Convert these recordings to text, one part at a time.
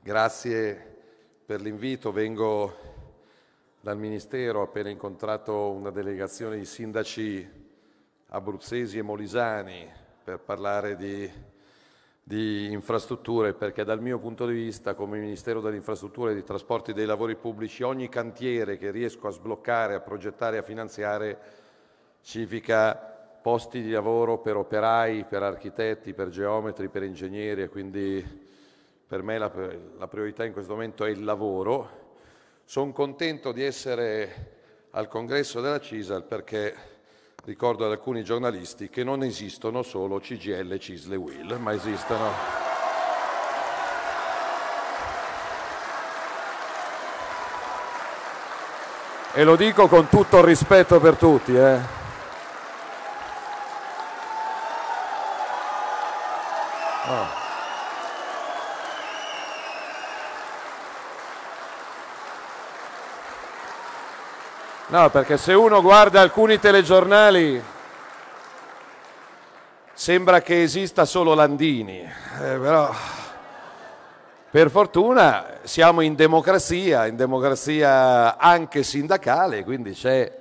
Grazie per l'invito, vengo dal Ministero, ho appena incontrato una delegazione di sindaci abruzzesi e molisani per parlare di, di, infrastrutture, perché dal mio punto di vista come Ministero delle Infrastrutture e dei Trasporti e dei Lavori Pubblici ogni cantiere che riesco a sbloccare, a progettare, a finanziare significa posti di lavoro per operai, per architetti, per geometri, per ingegneri e quindi per me la, la priorità in questo momento è il lavoro. Sono contento di essere al congresso della CISAL perché ricordo ad alcuni giornalisti che non esistono solo CGL, CISL e WIL, ma esistono... E lo dico con tutto il rispetto per tutti, eh. No, perché se uno guarda alcuni telegiornali sembra che esista solo Landini, eh, però per fortuna siamo in democrazia, in democrazia anche sindacale, quindi c'è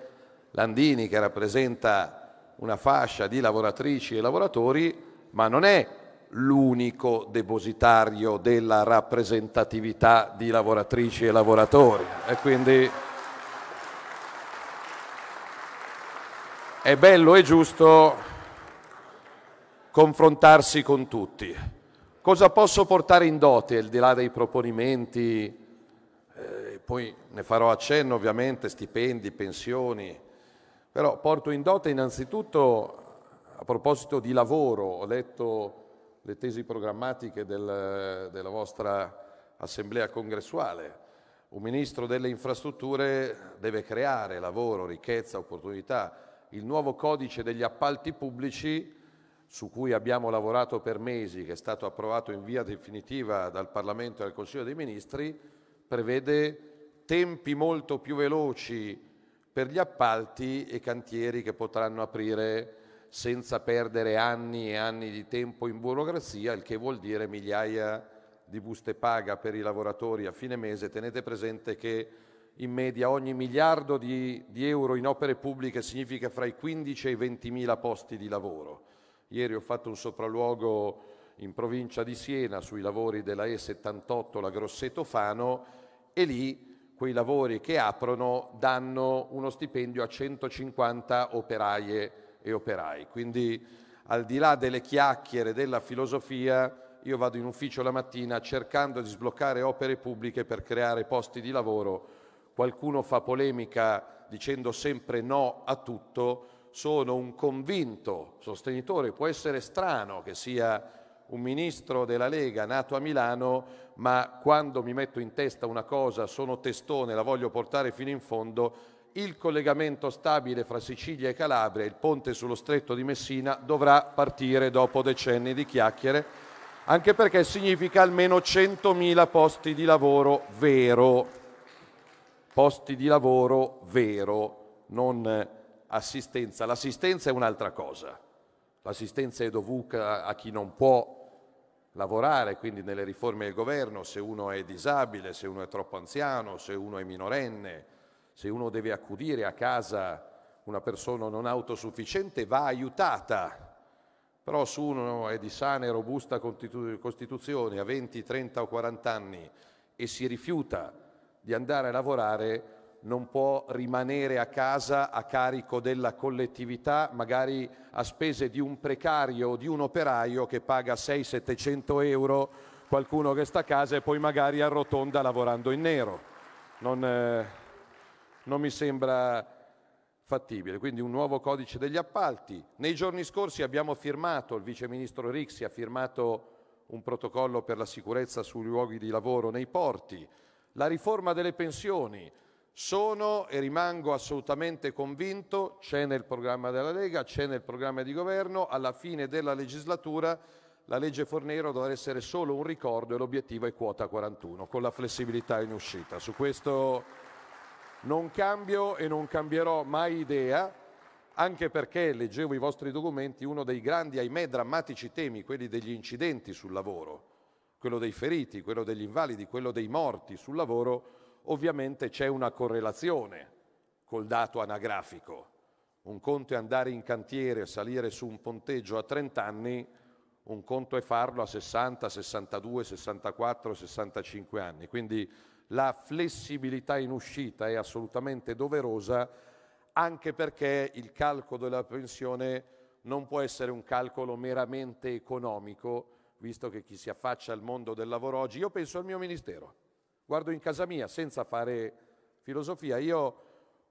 Landini che rappresenta una fascia di lavoratrici e lavoratori, ma non è l'unico depositario della rappresentatività di lavoratrici e lavoratori. E quindi è bello e giusto confrontarsi con tutti. Cosa posso portare in dote al di là dei proponimenti? Eh, poi ne farò accenno ovviamente, stipendi, pensioni, però porto in dote innanzitutto, a proposito di lavoro, ho letto le tesi programmatiche del, della vostra assemblea congressuale. Un ministro delle infrastrutture deve creare lavoro, ricchezza, opportunità, il nuovo codice degli appalti pubblici su cui abbiamo lavorato per mesi, che è stato approvato in via definitiva dal Parlamento e dal Consiglio dei Ministri, prevede tempi molto più veloci per gli appalti e cantieri che potranno aprire senza perdere anni e anni di tempo in burocrazia, il che vuol dire migliaia di buste paga per i lavoratori a fine mese. Tenete presente che in media ogni miliardo di, di, euro in opere pubbliche significa fra i 15 e i 20 mila posti di lavoro. Ieri ho fatto un sopralluogo in provincia di Siena sui lavori della E78, la Grosseto Fano, e lì quei lavori che aprono danno uno stipendio a 150 operaie e operai. Quindi al di là delle chiacchiere, della filosofia, io vado in ufficio la mattina cercando di sbloccare opere pubbliche per creare posti di lavoro qualcuno fa polemica dicendo sempre no a tutto, sono un convinto sostenitore, può essere strano che sia un ministro della Lega nato a Milano, ma quando mi metto in testa una cosa, sono testone, la voglio portare fino in fondo, il collegamento stabile fra Sicilia e Calabria, il ponte sullo stretto di Messina, dovrà partire dopo decenni di chiacchiere, anche perché significa almeno 100.000 posti di lavoro vero posti di lavoro vero, non assistenza. L'assistenza è un'altra cosa. L'assistenza è dovuta a chi non può lavorare, quindi nelle riforme del governo, se uno è disabile, se uno è troppo anziano, se uno è minorenne, se uno deve accudire a casa una persona non autosufficiente, va aiutata. Però se uno è di sana e robusta Costituzione, ha 20, 30 o 40 anni e si rifiuta di andare a lavorare non può rimanere a casa a carico della collettività, magari a spese di un precario o di un operaio che paga 600-700 euro, qualcuno che sta a casa e poi magari arrotonda lavorando in nero. Non, eh, non mi sembra fattibile. Quindi un nuovo codice degli appalti. Nei giorni scorsi abbiamo firmato, il Vice Ministro Rixi ha firmato un protocollo per la sicurezza sui luoghi di lavoro nei porti la riforma delle pensioni. Sono e rimango assolutamente convinto, c'è nel programma della Lega, c'è nel programma di governo, alla fine della legislatura la legge Fornero dovrà essere solo un ricordo e l'obiettivo è quota 41, con la flessibilità in uscita. Su questo non cambio e non cambierò mai idea, anche perché, leggevo i vostri documenti, uno dei grandi, ahimè, drammatici temi, quelli degli incidenti sul lavoro quello dei feriti, quello degli invalidi, quello dei morti sul lavoro, ovviamente c'è una correlazione col dato anagrafico. Un conto è andare in cantiere, e salire su un ponteggio a 30 anni, un conto è farlo a 60, 62, 64, 65 anni. Quindi la flessibilità in uscita è assolutamente doverosa anche perché il calcolo della pensione non può essere un calcolo meramente economico, visto che chi si affaccia al mondo del lavoro oggi, io penso al mio ministero, guardo in casa mia senza fare filosofia, io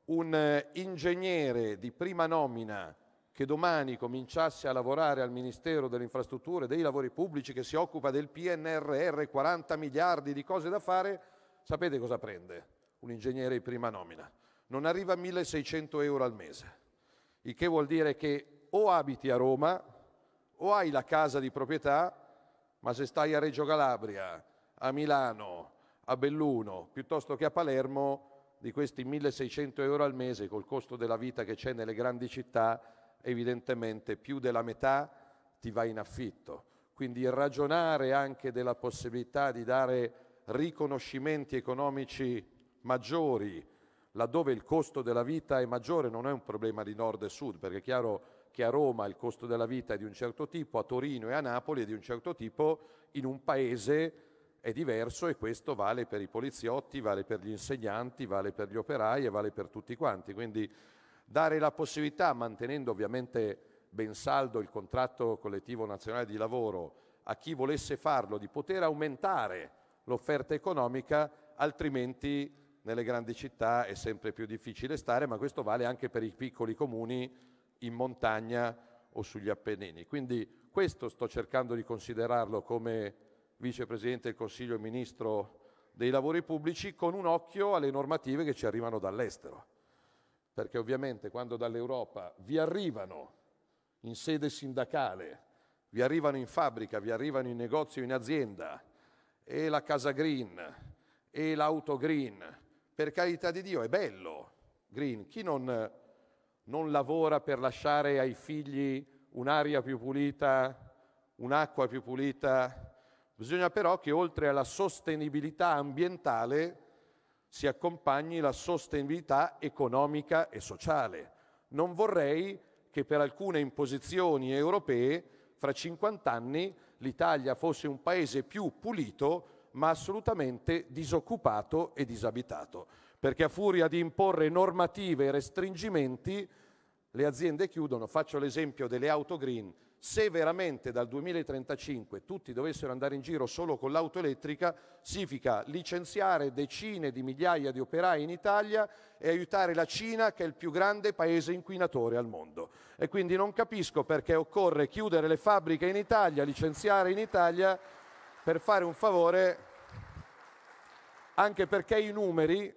un eh, ingegnere di prima nomina che domani cominciasse a lavorare al Ministero delle Infrastrutture e dei Lavori Pubblici che si occupa del PNRR, 40 miliardi di cose da fare, sapete cosa prende un ingegnere di prima nomina? Non arriva a 1600 euro al mese, il che vuol dire che o abiti a Roma o hai la casa di proprietà ma se stai a Reggio Calabria, a Milano, a Belluno, piuttosto che a Palermo, di questi 1600 euro al mese col costo della vita che c'è nelle grandi città, evidentemente più della metà ti va in affitto. Quindi ragionare anche della possibilità di dare riconoscimenti economici maggiori laddove il costo della vita è maggiore non è un problema di nord e sud, perché è chiaro che a Roma il costo della vita è di un certo tipo, a Torino e a Napoli è di un certo tipo, in un paese è diverso e questo vale per i poliziotti, vale per gli insegnanti, vale per gli operai e vale per tutti quanti. Quindi dare la possibilità, mantenendo ovviamente ben saldo il contratto collettivo nazionale di lavoro, a chi volesse farlo di poter aumentare l'offerta economica, altrimenti nelle grandi città è sempre più difficile stare, ma questo vale anche per i piccoli comuni in montagna o sugli Appennini. Quindi questo sto cercando di considerarlo come vicepresidente del Consiglio e ministro dei lavori pubblici con un occhio alle normative che ci arrivano dall'estero. Perché ovviamente quando dall'Europa vi arrivano in sede sindacale, vi arrivano in fabbrica, vi arrivano in negozio, in azienda, e la casa green, e l'auto green, per carità di Dio è bello, green, chi non non lavora per lasciare ai figli un'aria più pulita, un'acqua più pulita. Bisogna però che oltre alla sostenibilità ambientale si accompagni la sostenibilità economica e sociale. Non vorrei che per alcune imposizioni europee fra 50 anni l'Italia fosse un paese più pulito ma assolutamente disoccupato e disabitato perché a furia di imporre normative e restringimenti le aziende chiudono. Faccio l'esempio delle auto green. Se veramente dal 2035 tutti dovessero andare in giro solo con l'auto elettrica, significa licenziare decine di migliaia di operai in Italia e aiutare la Cina, che è il più grande paese inquinatore al mondo. E quindi non capisco perché occorre chiudere le fabbriche in Italia, licenziare in Italia per fare un favore, anche perché i numeri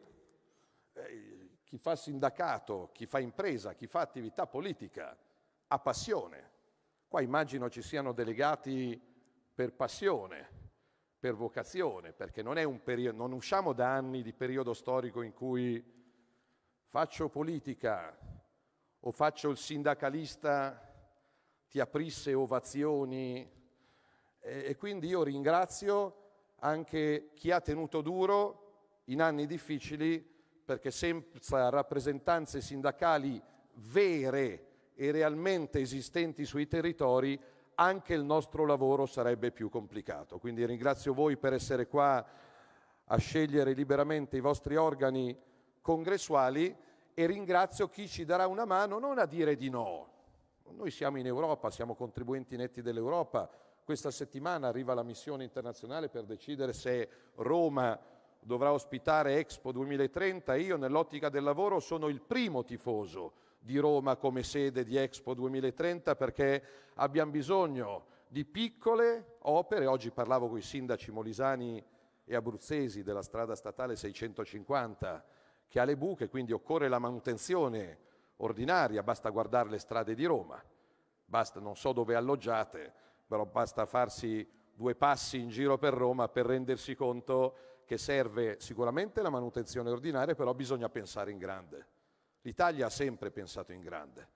chi fa sindacato, chi fa impresa, chi fa attività politica, ha passione. Qua immagino ci siano delegati per passione, per vocazione, perché non, è un periodo, non usciamo da anni di periodo storico in cui faccio politica o faccio il sindacalista, ti aprisse ovazioni. E, e quindi io ringrazio anche chi ha tenuto duro in anni difficili perché senza rappresentanze sindacali vere e realmente esistenti sui territori anche il nostro lavoro sarebbe più complicato. Quindi ringrazio voi per essere qua a scegliere liberamente i vostri organi congressuali e ringrazio chi ci darà una mano non a dire di no. Noi siamo in Europa, siamo contribuenti netti dell'Europa. Questa settimana arriva la missione internazionale per decidere se Roma dovrà ospitare Expo 2030, io nell'ottica del lavoro sono il primo tifoso di Roma come sede di Expo 2030 perché abbiamo bisogno di piccole opere, oggi parlavo con i sindaci molisani e abruzzesi della strada statale 650 che ha le buche, quindi occorre la manutenzione ordinaria, basta guardare le strade di Roma, basta, non so dove alloggiate, però basta farsi due passi in giro per Roma per rendersi conto che serve sicuramente la manutenzione ordinaria, però bisogna pensare in grande. L'Italia ha sempre pensato in grande.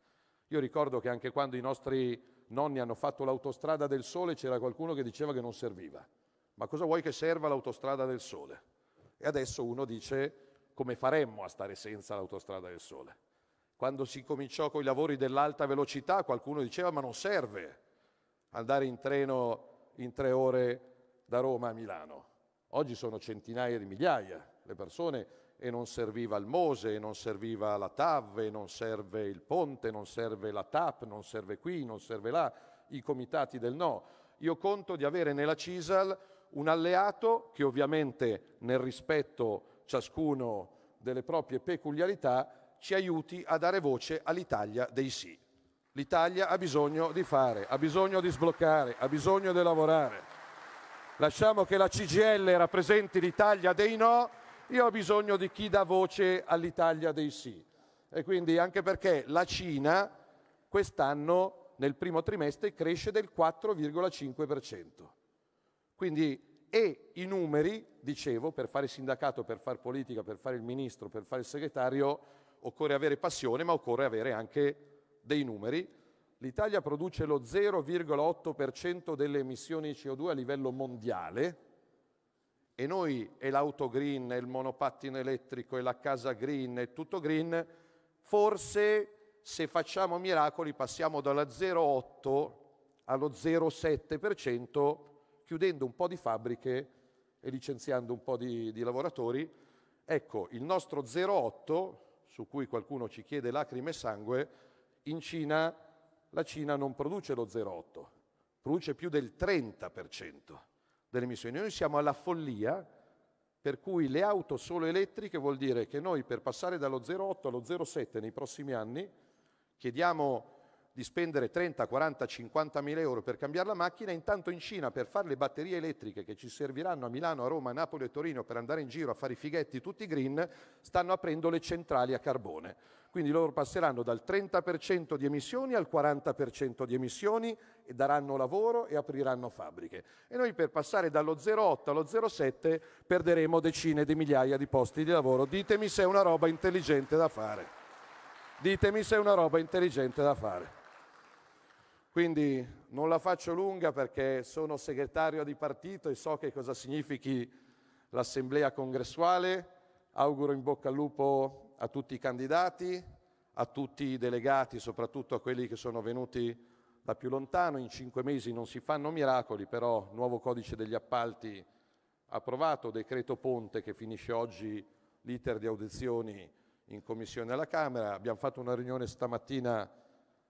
Io ricordo che anche quando i nostri nonni hanno fatto l'autostrada del sole c'era qualcuno che diceva che non serviva. Ma cosa vuoi che serva l'autostrada del sole? E adesso uno dice come faremmo a stare senza l'autostrada del sole. Quando si cominciò con i lavori dell'alta velocità qualcuno diceva ma non serve andare in treno in tre ore da Roma a Milano. Oggi sono centinaia di migliaia le persone e non serviva il Mose, non serviva la TAV, non serve il ponte, non serve la TAP, non serve qui, non serve là, i comitati del no. Io conto di avere nella CISAL un alleato che ovviamente nel rispetto ciascuno delle proprie peculiarità ci aiuti a dare voce all'Italia dei sì. L'Italia ha bisogno di fare, ha bisogno di sbloccare, ha bisogno di lavorare lasciamo che la CGL rappresenti l'Italia dei no, io ho bisogno di chi dà voce all'Italia dei sì. E quindi anche perché la Cina quest'anno nel primo trimestre cresce del 4,5%. Quindi e i numeri, dicevo, per fare sindacato, per fare politica, per fare il ministro, per fare il segretario, occorre avere passione, ma occorre avere anche dei numeri L'Italia produce lo 0,8% delle emissioni di CO2 a livello mondiale e noi e l'auto green, e il monopattino elettrico, e la casa green, e tutto green, forse se facciamo miracoli passiamo dalla 0,8 allo 0,7% chiudendo un po' di fabbriche e licenziando un po' di, di lavoratori. Ecco, il nostro 0,8, su cui qualcuno ci chiede lacrime e sangue, in Cina la Cina non produce lo 0,8, produce più del 30% delle emissioni. Noi siamo alla follia per cui le auto solo elettriche vuol dire che noi per passare dallo 0,8 allo 0,7 nei prossimi anni chiediamo di spendere 30, 40, 50 mila euro per cambiare la macchina, intanto in Cina per fare le batterie elettriche che ci serviranno a Milano, a Roma, a Napoli e Torino per andare in giro a fare i fighetti tutti green, stanno aprendo le centrali a carbone. Quindi loro passeranno dal 30% di emissioni al 40% di emissioni e daranno lavoro e apriranno fabbriche. E noi per passare dallo 0,8 allo 0,7 perderemo decine di migliaia di posti di lavoro. Ditemi se è una roba intelligente da fare. Ditemi se è una roba intelligente da fare. Quindi non la faccio lunga perché sono segretario di partito e so che cosa significhi l'assemblea congressuale. Auguro in bocca al lupo a tutti i candidati, a tutti i delegati, soprattutto a quelli che sono venuti da più lontano. In cinque mesi non si fanno miracoli, però nuovo codice degli appalti approvato, decreto Ponte che finisce oggi l'iter di audizioni in commissione alla Camera. Abbiamo fatto una riunione stamattina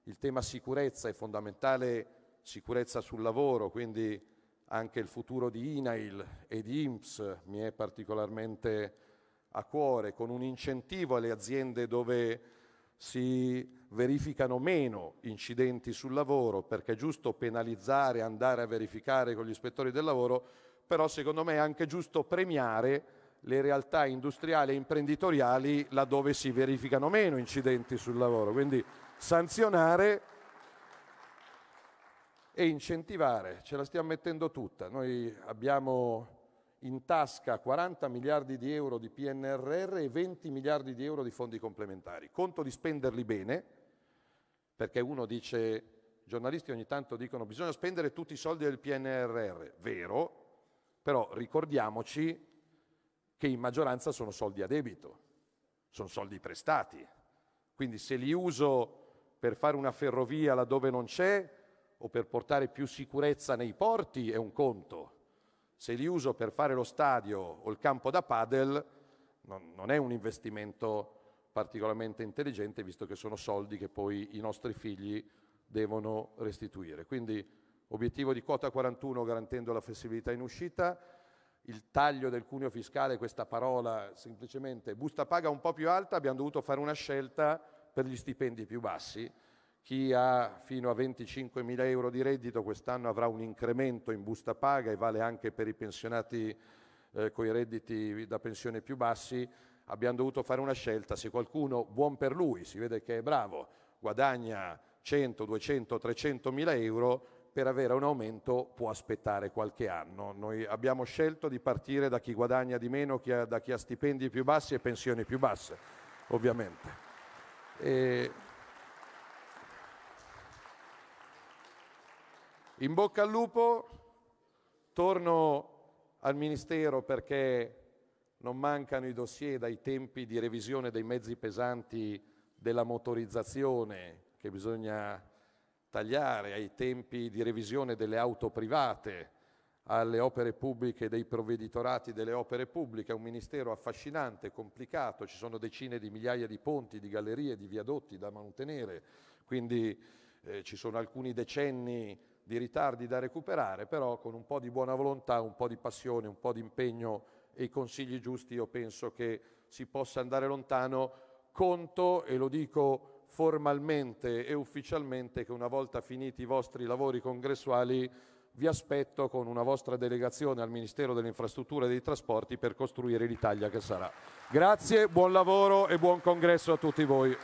il tema sicurezza è fondamentale, sicurezza sul lavoro, quindi anche il futuro di INAIL e di IMSS mi è particolarmente a cuore, con un incentivo alle aziende dove si verificano meno incidenti sul lavoro, perché è giusto penalizzare, andare a verificare con gli ispettori del lavoro, però secondo me è anche giusto premiare le realtà industriali e imprenditoriali laddove si verificano meno incidenti sul lavoro. Quindi sanzionare e incentivare. Ce la stiamo mettendo tutta. Noi abbiamo in tasca 40 miliardi di euro di PNRR e 20 miliardi di euro di fondi complementari. Conto di spenderli bene, perché uno dice, i giornalisti ogni tanto dicono bisogna spendere tutti i soldi del PNRR, vero, però ricordiamoci che in maggioranza sono soldi a debito, sono soldi prestati. Quindi se li uso per fare una ferrovia laddove non c'è o per portare più sicurezza nei porti è un conto. Se li uso per fare lo stadio o il campo da padel non, non è un investimento particolarmente intelligente visto che sono soldi che poi i nostri figli devono restituire. Quindi obiettivo di quota 41 garantendo la flessibilità in uscita, il taglio del cuneo fiscale, questa parola semplicemente busta paga un po' più alta, abbiamo dovuto fare una scelta per gli stipendi più bassi, chi ha fino a 25.000 euro di reddito quest'anno avrà un incremento in busta paga e vale anche per i pensionati eh, con i redditi da pensione più bassi, abbiamo dovuto fare una scelta, se qualcuno buon per lui, si vede che è bravo, guadagna 100, 200, 300 mila euro, per avere un aumento può aspettare qualche anno. Noi abbiamo scelto di partire da chi guadagna di meno, da chi ha stipendi più bassi e pensioni più basse, ovviamente. E... In bocca al lupo, torno al Ministero perché non mancano i dossier dai tempi di revisione dei mezzi pesanti della motorizzazione che bisogna tagliare, ai tempi di revisione delle auto private alle opere pubbliche dei provveditorati delle opere pubbliche, è un ministero affascinante, complicato, ci sono decine di migliaia di ponti, di gallerie, di viadotti da mantenere, quindi eh, ci sono alcuni decenni di ritardi da recuperare, però con un po' di buona volontà, un po' di passione, un po' di impegno e i consigli giusti io penso che si possa andare lontano. Conto, e lo dico formalmente e ufficialmente, che una volta finiti i vostri lavori congressuali vi aspetto con una vostra delegazione al Ministero delle Infrastrutture e dei Trasporti per costruire l'Italia che sarà. Grazie, buon lavoro e buon congresso a tutti voi.